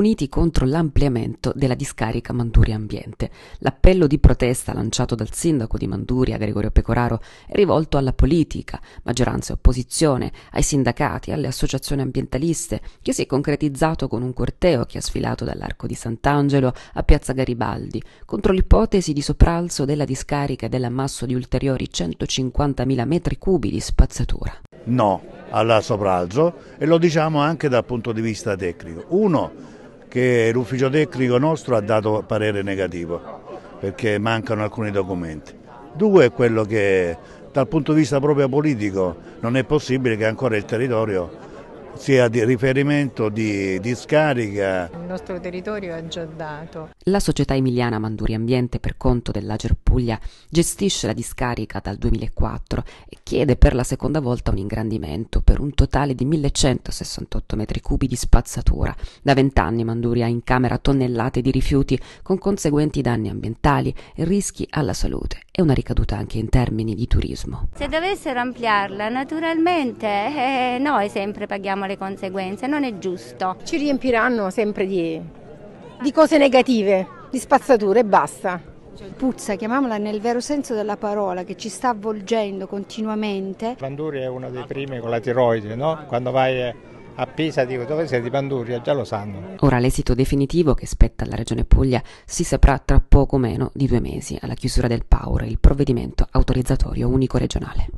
uniti contro l'ampliamento della discarica Manduria Ambiente. L'appello di protesta lanciato dal sindaco di Manduria, Gregorio Pecoraro, è rivolto alla politica, maggioranza e opposizione, ai sindacati, alle associazioni ambientaliste, che si è concretizzato con un corteo che ha sfilato dall'Arco di Sant'Angelo a Piazza Garibaldi, contro l'ipotesi di sopralzo della discarica e dell'ammasso di ulteriori 150.000 metri cubi di spazzatura. No, alla sopralzo e lo diciamo anche dal punto di vista tecnico. Uno, che l'ufficio tecnico nostro ha dato parere negativo perché mancano alcuni documenti. Due è quello che dal punto di vista proprio politico non è possibile che ancora il territorio sia di riferimento di, discarica. Il nostro territorio è già dato. La società emiliana Manduri Ambiente per conto dell'Ager Puglia gestisce la discarica dal 2004 e chiede per la seconda volta un ingrandimento per un totale di 1168 metri cubi di spazzatura. Da vent'anni Manduri ha in camera tonnellate di rifiuti con conseguenti danni ambientali e rischi alla salute e una ricaduta anche in termini di turismo. Se dovessero ampliarla, naturalmente eh, noi sempre paghiamo le conseguenze, non è giusto. Ci riempiranno sempre di, di cose negative, di spazzature e basta puzza, chiamiamola nel vero senso della parola, che ci sta avvolgendo continuamente. Vanduri è uno dei primi con la tiroide, no? Quando vai eh, a Pisa dico dove siete di Panduria, già lo sanno. Ora l'esito definitivo che spetta alla Regione Puglia si saprà tra poco meno di due mesi alla chiusura del PAUR, il provvedimento autorizzatorio unico regionale.